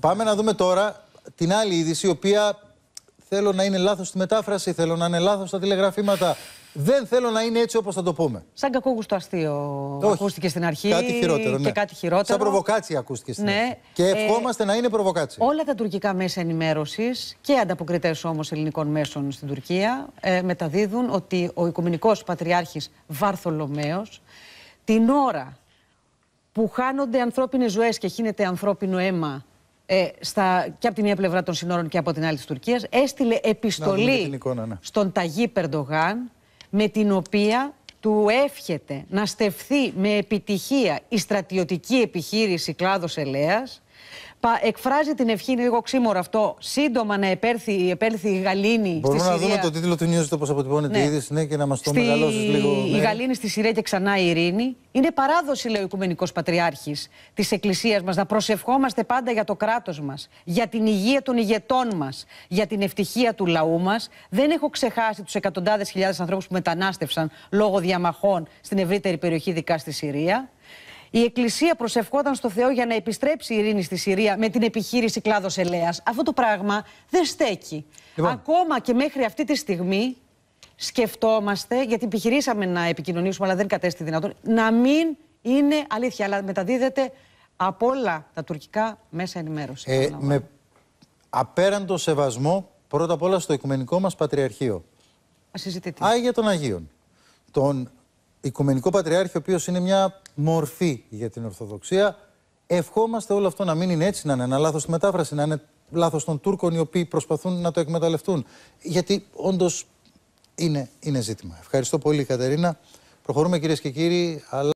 Πάμε να δούμε τώρα την άλλη είδηση, η οποία θέλω να είναι λάθος στη μετάφραση, θέλω να είναι λάθος στα τηλεγραφήματα. Δεν θέλω να είναι έτσι όπως θα το πούμε. Σαν κακούγουστο αστείο Όχι. ακούστηκε στην αρχή. Κάτι χειρότερο. Και ναι. κάτι χειρότερο. Σαν προβοκάτσια ακούστηκε στην ναι. αρχή. Και ε, ευχόμαστε να είναι προβοκάτσια. Όλα τα τουρκικά μέσα ενημέρωσης και ανταποκριτές όμως ελληνικών μέσων στην Τουρκία ε, μεταδίδουν ότι ο Οικουμενικός Πατριάρχης Βαρθολομαίο την ώρα που χάνονται ανθρώπινες ζωές και χύνεται ανθρώπινο αίμα ε, στα, και από την μία πλευρά των συνόρων και από την άλλη της Τουρκίας, έστειλε επιστολή ναι. στον Ταγί Περντογάν με την οποία του εύχεται να στεφθεί με επιτυχία η στρατιωτική επιχείρηση κλάδος ελέας εκφράζει την ευχή, είναι λίγο ξύμορο αυτό, σύντομα να επέρθει, η Γαλήνη στη Συρία. Μπορούμε να δούμε το τίτλο του νιούζ, όπως αποτυπώνεται ναι. η είδηση, ναι, και να μας το στη... μεγαλώσεις λίγο. Η ναι. Γαλήνη στη Συρία και ξανά η ειρήνη. Είναι παράδοση, λέει ο Οικουμενικός Πατριάρχης της Εκκλησίας μας, να προσευχόμαστε πάντα για το κράτος μας, για την υγεία των ηγετών μας, για την ευτυχία του λαού μας. Δεν έχω ξεχάσει τους εκατοντάδες χιλιάδες ανθρώπους που μετανάστευσαν λόγω διαμαχών στην ευρύτερη περιοχή, ειδικά στη Συρία. Η Εκκλησία προσευχόταν στο Θεό για να επιστρέψει η ειρήνη στη Συρία με την επιχείρηση κλάδος Ελέας. Αυτό το πράγμα δεν στέκει. Λοιπόν. Ακόμα και μέχρι αυτή τη στιγμή σκεφτόμαστε, γιατί επιχειρήσαμε να επικοινωνήσουμε, αλλά δεν κατέστη δυνατόν, να μην είναι αλήθεια, αλλά μεταδίδεται από όλα τα τουρκικά μέσα ενημέρωση. Ε, με απέραντο σεβασμό πρώτα απ' όλα στο Οικουμενικό μας Πατριαρχείο. Συζητείτε. Άγια των Αγίων. Τον Οικουμενικό Πατριάρχη, ο οποίος είναι μια μορφή για την Ορθοδοξία. Ευχόμαστε όλο αυτό να μην είναι έτσι, να είναι ένα λάθος στη μετάφραση, να είναι λάθος των Τούρκων οι οποίοι προσπαθούν να το εκμεταλλευτούν. Γιατί όντως είναι, είναι ζήτημα. Ευχαριστώ πολύ, Κατερίνα. Προχωρούμε, κυρίες και κύριοι. Αλλά...